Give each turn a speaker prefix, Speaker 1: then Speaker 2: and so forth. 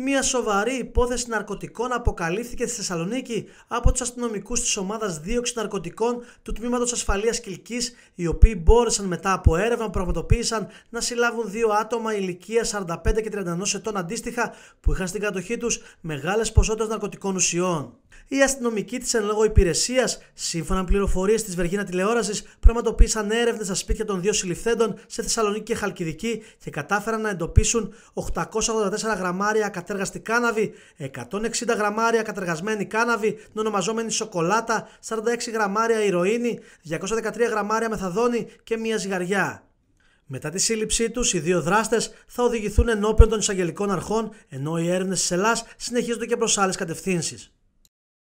Speaker 1: Μια σοβαρή υπόθεση ναρκωτικών αποκαλύφθηκε στη Θεσσαλονίκη από τους αστυνομικούς της ομάδας δίωξη ναρκωτικών του Τμήματος Ασφαλείας Κυλική, οι οποίοι μπόρεσαν μετά από έρευνα που πραγματοποίησαν να συλλάβουν δύο άτομα ηλικία 45 και 31 ετών αντίστοιχα που είχαν στην κατοχή τους μεγάλες ποσότητες ναρκωτικών ουσιών. Η αστυνομικοί της εν λόγω υπηρεσίας, σύμφωνα με πληροφορίες της Βεργίνα Τηλεόρασης, πραγματοποίησαν έρευνες στα σπίτια των δύο συλληφθέντων σε Θεσσαλονίκη και Χαλκιδική και κατάφεραν να εντοπίσουν 884 γραμμάρια κατέργαστη κάναβη, 160 γραμμάρια κατεργασμένη κάναβη, ονομαζόμενη σοκολάτα, 46 γραμμάρια ηρωίνη, 213 γραμμάρια μεθαδόνη και μία ζυγαριά. Μετά τη σύλληψή τους, οι δύο δράστες θα οδηγηθούν ενώπιον των εισαγγελικών αρχών, ενώ οι έρευνες της συνεχίζονται και προς άλλες κατευθύνσεις.